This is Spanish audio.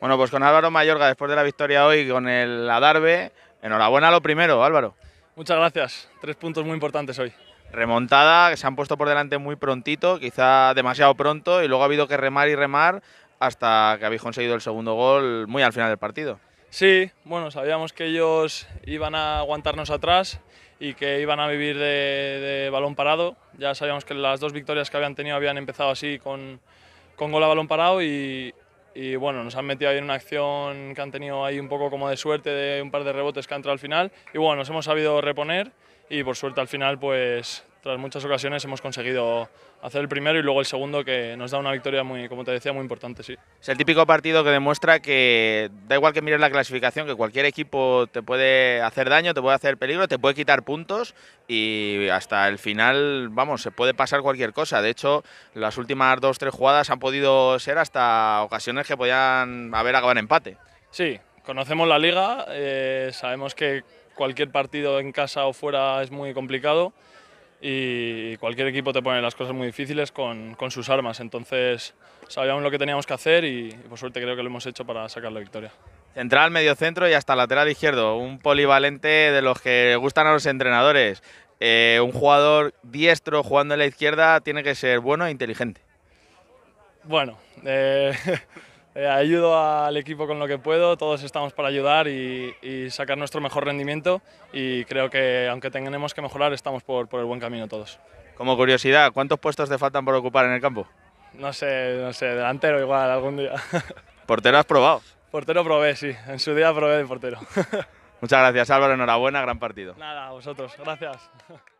Bueno, pues con Álvaro Mayorga, después de la victoria hoy con el Adarve, enhorabuena lo primero, Álvaro. Muchas gracias, tres puntos muy importantes hoy. Remontada, que se han puesto por delante muy prontito, quizá demasiado pronto, y luego ha habido que remar y remar hasta que habéis conseguido el segundo gol muy al final del partido. Sí, bueno, sabíamos que ellos iban a aguantarnos atrás y que iban a vivir de, balón parado. Ya sabíamos que las dos victorias que habían tenido habían empezado así con gol a balón parado y, y bueno, nos han metido ahí en una acción que han tenido ahí un poco como de suerte de un par de rebotes que han entrado al final y bueno, nos hemos sabido reponer y por suerte al final pues tras muchas ocasiones hemos conseguido hacer el primero y luego el segundo que nos da una victoria muy, como te decía, muy importante, sí. Es el típico partido que demuestra que da igual que mires la clasificación, que cualquier equipo te puede hacer daño, te puede hacer peligro, te puede quitar puntos y hasta el final, vamos, se puede pasar cualquier cosa. De hecho, las últimas dos, tres jugadas han podido ser hasta ocasiones que podían haber acabado en empate. Sí, conocemos la liga, eh, sabemos que cualquier partido en casa o fuera es muy complicado y cualquier equipo te pone las cosas muy difíciles con, sus armas. Entonces sabíamos lo que teníamos que hacer y, por suerte creo que lo hemos hecho para sacar la victoria. Central, medio centro y hasta lateral izquierdo. Un polivalente de los que gustan a los entrenadores. Eh, un jugador diestro jugando en la izquierda tiene que ser bueno e inteligente. Bueno, eh, Eh, ayudo al equipo con lo que puedo, todos estamos para ayudar y, sacar nuestro mejor rendimiento y creo que aunque tengamos que mejorar estamos por, el buen camino todos. Como curiosidad, ¿cuántos puestos te faltan por ocupar en el campo? No sé, no sé, delantero igual algún día. ¿Portero has probado? Portero probé, sí, en su día probé de portero. Muchas gracias Álvaro, enhorabuena, gran partido. Nada, a vosotros, gracias.